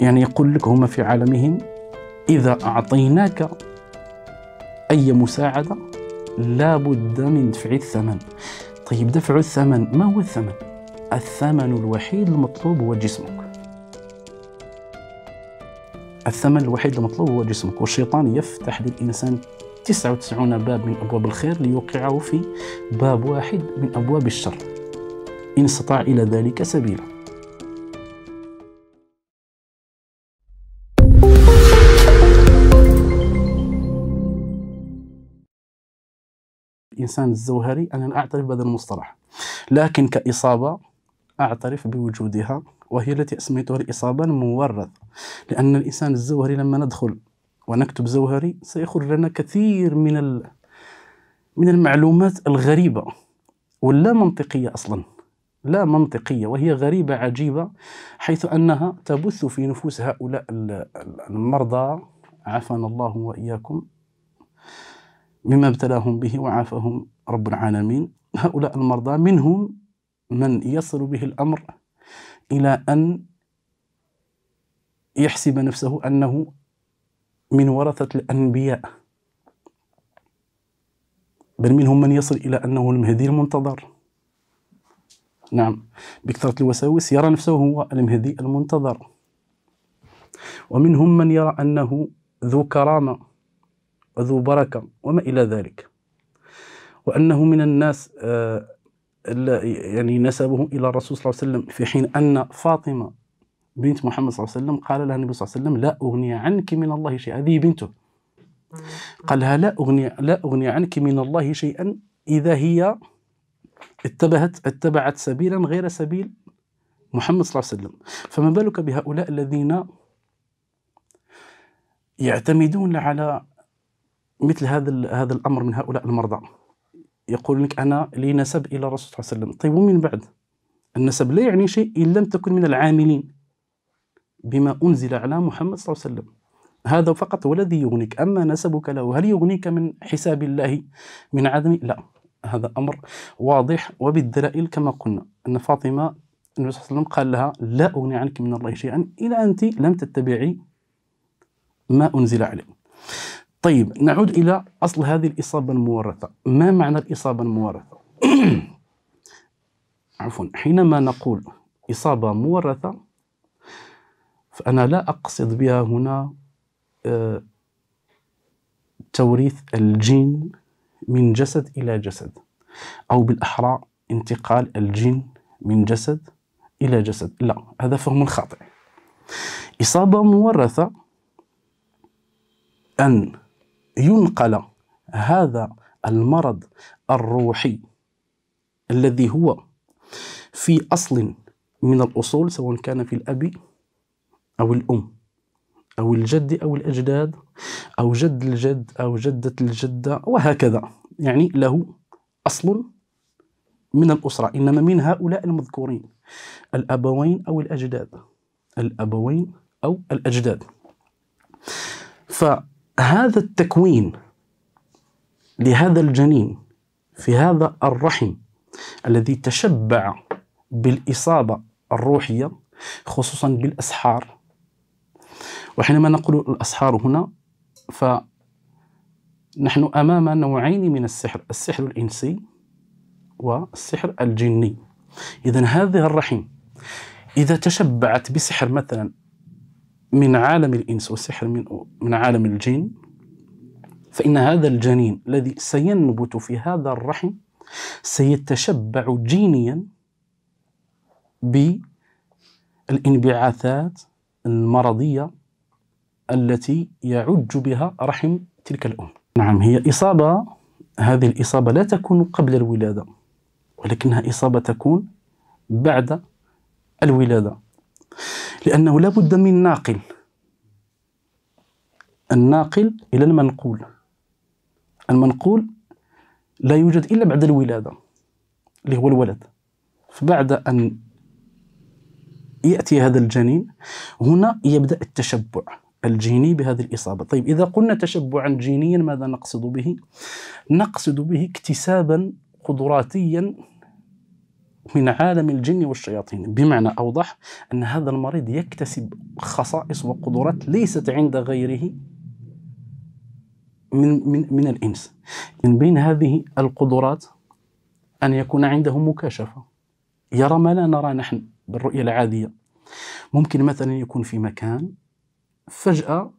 يعني يقول لك هما في عالمهم إذا أعطيناك أي مساعدة لابد من دفع الثمن طيب دفع الثمن ما هو الثمن؟ الثمن الوحيد المطلوب هو جسمك الثمن الوحيد المطلوب هو جسمك والشيطان يفتح للإنسان 99 باب من أبواب الخير ليوقعه في باب واحد من أبواب الشر إن استطاع إلى ذلك سبيلا الانسان الزوهري انا أعترف بهذا المصطلح لكن كإصابة أعترف بوجودها وهي التي أسميتها الإصابة المورثة لأن الإنسان الزوهري لما ندخل ونكتب زوهري سيخرج لنا كثير من من المعلومات الغريبة واللا منطقية أصلا لا منطقية وهي غريبة عجيبة حيث أنها تبث في نفوس هؤلاء المرضى عافانا الله وإياكم مما ابتلاهم به وعافهم رب العالمين هؤلاء المرضى منهم من يصل به الأمر إلى أن يحسب نفسه أنه من ورثة الأنبياء بل منهم من يصل إلى أنه المهدي المنتظر نعم بكثرة الوساوس يرى نفسه هو المهدي المنتظر ومنهم من يرى أنه ذو كرامة وذو بركة وما إلى ذلك وأنه من الناس آه، يعني نسبه إلى الرسول صلى الله عليه وسلم في حين أن فاطمة بنت محمد صلى الله عليه وسلم قال لها النبي صلى الله عليه وسلم لا أغني عنك من الله شيئا هذه بنته قال لها لا أغني لا أغني عنك من الله شيئا إذا هي اتبعت اتبعت سبيلا غير سبيل محمد صلى الله عليه وسلم فما بالك بهؤلاء الذين يعتمدون على مثل هذا هذا الامر من هؤلاء المرضى يقول لك انا لي نسب الى الرسول صلى الله عليه وسلم طيب ومن بعد النسب لا يعني شيء ان لم تكن من العاملين بما انزل على محمد صلى الله عليه وسلم هذا فقط هو الذي يغنيك اما نسبك له هل يغنيك من حساب الله من عدم لا هذا امر واضح وبالدلائل كما قلنا ان فاطمه النبي صلى الله عليه وسلم قال لها لا اغني عنك من الله شيئا الا انت لم تتبعي ما انزل عليه طيب نعود إلى أصل هذه الإصابة المورثة ما معنى الإصابة المورثة؟ عفوا حينما نقول إصابة مورثة فأنا لا أقصد بها هنا آه، توريث الجين من جسد إلى جسد أو بالأحرى انتقال الجين من جسد إلى جسد لا هذا فهم خاطئ إصابة مورثة أن ينقل هذا المرض الروحي الذي هو في أصل من الأصول سواء كان في الأب أو الأم أو الجد أو الأجداد أو جد الجد أو جدة الجدة وهكذا يعني له أصل من الأسرة إنما من هؤلاء المذكورين الأبوين أو الأجداد الأبوين أو الأجداد ف هذا التكوين لهذا الجنين في هذا الرحم الذي تشبع بالإصابة الروحية خصوصا بالأسحار وحينما نقول الأسحار هنا فنحن أمام نوعين من السحر السحر الإنسي والسحر الجني إذا هذه الرحم إذا تشبعت بسحر مثلا من عالم الإنس والسحر من, من عالم الجن فإن هذا الجنين الذي سينبت في هذا الرحم سيتشبع جينيا بالانبعاثات المرضية التي يعج بها رحم تلك الأم نعم هي إصابة هذه الإصابة لا تكون قبل الولادة ولكنها إصابة تكون بعد الولادة لأنه لا بد من ناقل الناقل إلى المنقول المنقول لا يوجد إلا بعد الولادة اللي هو الولد فبعد أن يأتي هذا الجنين هنا يبدأ التشبع الجيني بهذه الإصابة طيب إذا قلنا تشبعا جينيا ماذا نقصد به؟ نقصد به اكتسابا قدراتيا من عالم الجن والشياطين بمعنى أوضح أن هذا المريض يكتسب خصائص وقدرات ليست عند غيره من, من, من الإنس من بين هذه القدرات أن يكون عنده مكاشفة يرى ما لا نرى نحن بالرؤية العادية ممكن مثلا يكون في مكان فجأة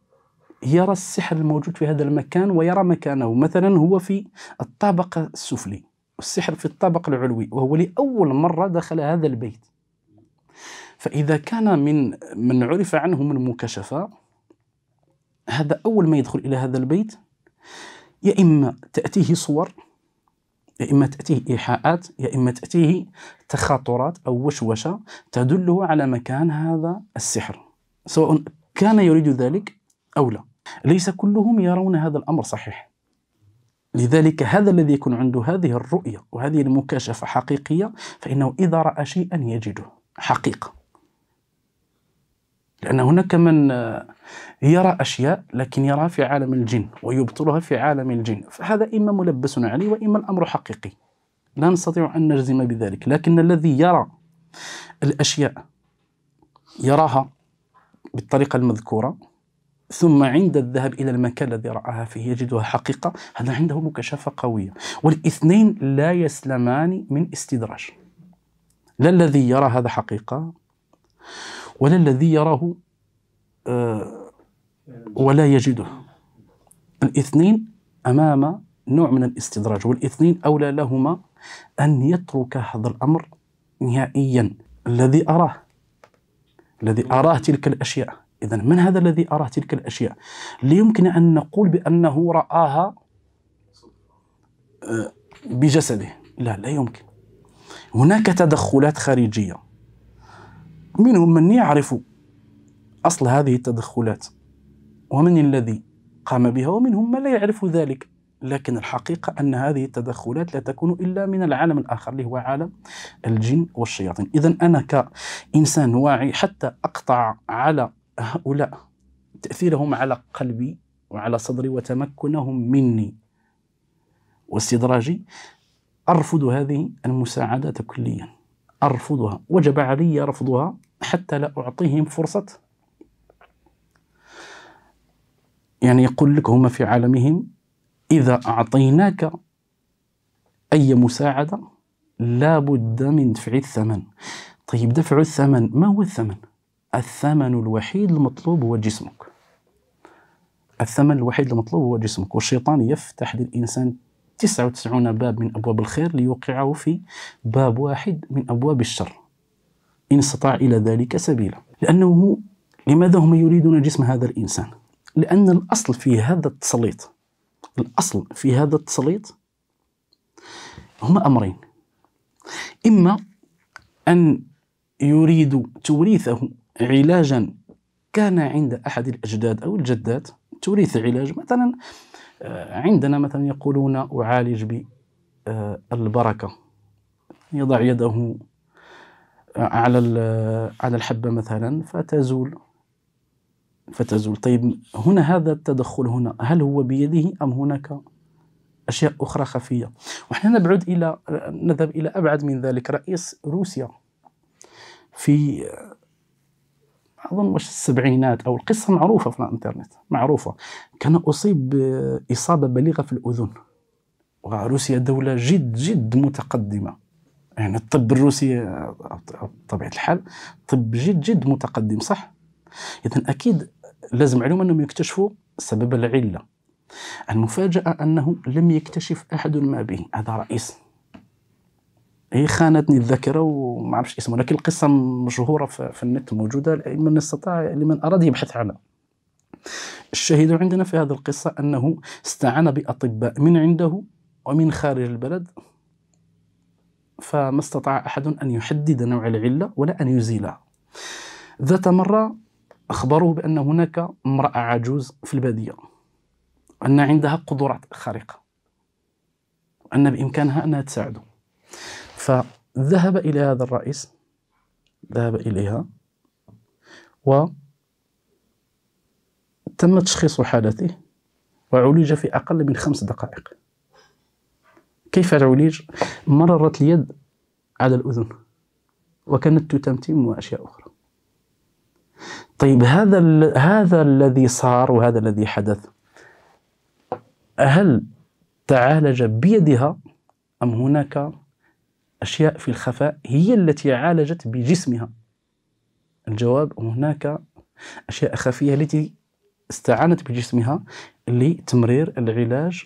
يرى السحر الموجود في هذا المكان ويرى مكانه مثلا هو في الطابق السفلي والسحر في الطابق العلوي وهو لأول مرة دخل هذا البيت فإذا كان من من عرف عنهم مكشفة هذا أول ما يدخل إلى هذا البيت يا إما تأتيه صور يا إما تأتيه إيحاءات يا إما تأتيه تخاطرات أو وشوشة تدله على مكان هذا السحر سواء كان يريد ذلك أو لا ليس كلهم يرون هذا الأمر صحيح لذلك هذا الذي يكون عنده هذه الرؤية وهذه المكاشفة حقيقية فإنه إذا رأى شيئا يجده حقيقة لأن هناك من آه، يرى أشياء لكن يراها في عالم الجن ويبطلها في عالم الجن فهذا إما ملبس عليه وإما الأمر حقيقي لا نستطيع أن نجزم بذلك لكن الذي يرى الأشياء يراها بالطريقة المذكورة ثم عند الذهاب إلى المكان الذي رآها فيه يجدها حقيقة هذا عنده مكشفة قوية والاثنين لا يسلمان من استدراج لا الذي يرى هذا حقيقة ولا الذي يراه آه، ولا يجده الاثنين أمام نوع من الاستدراج والاثنين أولى لهما أن يترك هذا الأمر نهائيا الذي أراه الذي أراه تلك الأشياء إذا من هذا الذي أراه تلك الأشياء؟ لا يمكن أن نقول بأنه رآها آه، بجسده لا لا يمكن هناك تدخلات خارجية منهم من يعرف أصل هذه التدخلات ومن الذي قام بها ومنهم من لا يعرف ذلك لكن الحقيقة أن هذه التدخلات لا تكون إلا من العالم الآخر اللي هو عالم الجن والشياطين إذا أنا كإنسان واعي حتى أقطع على هؤلاء تأثيرهم على قلبي وعلى صدري وتمكنهم مني واستدراجي أرفض هذه المساعدة كليا أرفضها وجب علي رفضها حتى لا أعطيهم فرصة يعني يقول لك هما في عالمهم إذا أعطيناك أي مساعدة لابد من دفع الثمن طيب دفع الثمن ما هو الثمن الثمن الوحيد المطلوب هو جسمك الثمن الوحيد المطلوب هو جسمك والشيطان يفتح للإنسان 99 باب من أبواب الخير ليوقعه في باب واحد من أبواب الشر إن استطاع إلى ذلك سبيلا لأنه لماذا هم يريدون جسم هذا الإنسان؟ لأن الأصل في هذا التسليط الأصل في هذا التسليط هما أمرين إما أن يريد توريثه علاجا كان عند أحد الأجداد أو الجدات توريث علاج مثلا آه، عندنا مثلا يقولون أعالج بالبركة آه، يضع يده آه، على على الحبة مثلا فتزول فتزول طيب هنا هذا التدخل هنا هل هو بيده أم هناك أشياء أخرى خفية ونحن نبعد إلى نذهب إلى أبعد من ذلك رئيس روسيا في اظن واش السبعينات او القصه معروفه في الانترنت معروفه كان اصيب باصابه بليغه في الاذن وروسيا دوله جد جد متقدمه يعني الطب الروسي بطبيعه الحال طب جد جد متقدم صح اذا اكيد لازم علوم انهم يكتشفوا سبب العله المفاجاه انه لم يكتشف احد ما به هذا رئيس هي خانتني الذاكره وما عرفتش اسمه لكن القصه مشهوره في النت موجوده لمن استطاع لمن اراد يبحث عنها الشهيد عندنا في هذه القصة أنه استعان بأطباء من عنده ومن خارج البلد فما استطاع أحد أن يحدد نوع العلة ولا أن يزيلها ذات مرة أخبروه بأن هناك امرأة عجوز في البادية أن عندها قدرات خارقة أن بإمكانها أنها تساعده فذهب إلى هذا الرئيس ذهب إليها و تم تشخيص حالته وعولج في أقل من خمس دقائق كيف العولج مررت اليد على الأذن وكانت تتمتم وأشياء أخرى طيب هذا ال هذا الذي صار وهذا الذي حدث هل تعالج بيدها أم هناك أشياء في الخفاء هي التي عالجت بجسمها الجواب هناك أشياء خفية التي استعانت بجسمها لتمرير العلاج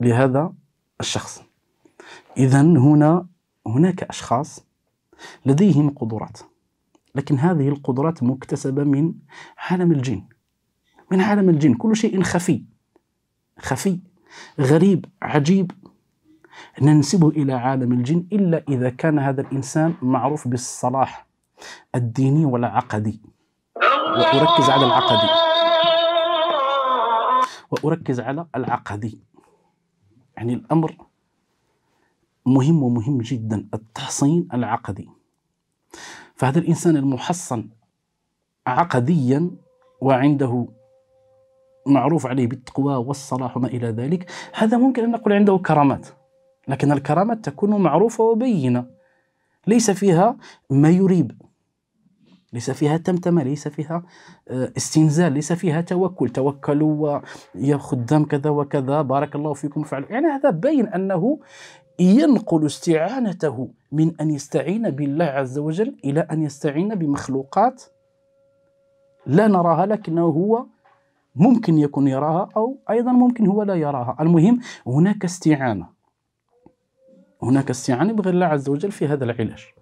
لهذا الشخص إذا هنا هناك أشخاص لديهم قدرات لكن هذه القدرات مكتسبة من عالم الجن من عالم الجن كل شيء خفي خفي غريب عجيب ننسبه إلى عالم الجن إلا إذا كان هذا الإنسان معروف بالصلاح الديني والعقدي وأركز على العقدي وأركز على العقدي يعني الأمر مهم ومهم جدا التحصين العقدي فهذا الإنسان المحصن عقديا وعنده معروف عليه بالتقوى والصلاح وما إلى ذلك هذا ممكن أن نقول عنده كرامات لكن الكرامة تكون معروفة وبينة ليس فيها ما يريب ليس فيها تمتمة ليس فيها آه، استنزال ليس فيها توكل توكلوا يا خدام كذا وكذا بارك الله فيكم فعل يعني هذا بين أنه ينقل استعانته من أن يستعين بالله عز وجل إلى أن يستعين بمخلوقات لا نراها لكنه هو ممكن يكون يراها أو أيضا ممكن هو لا يراها المهم هناك استعانة هناك استعانة بغير الله عز وجل في هذا العلاج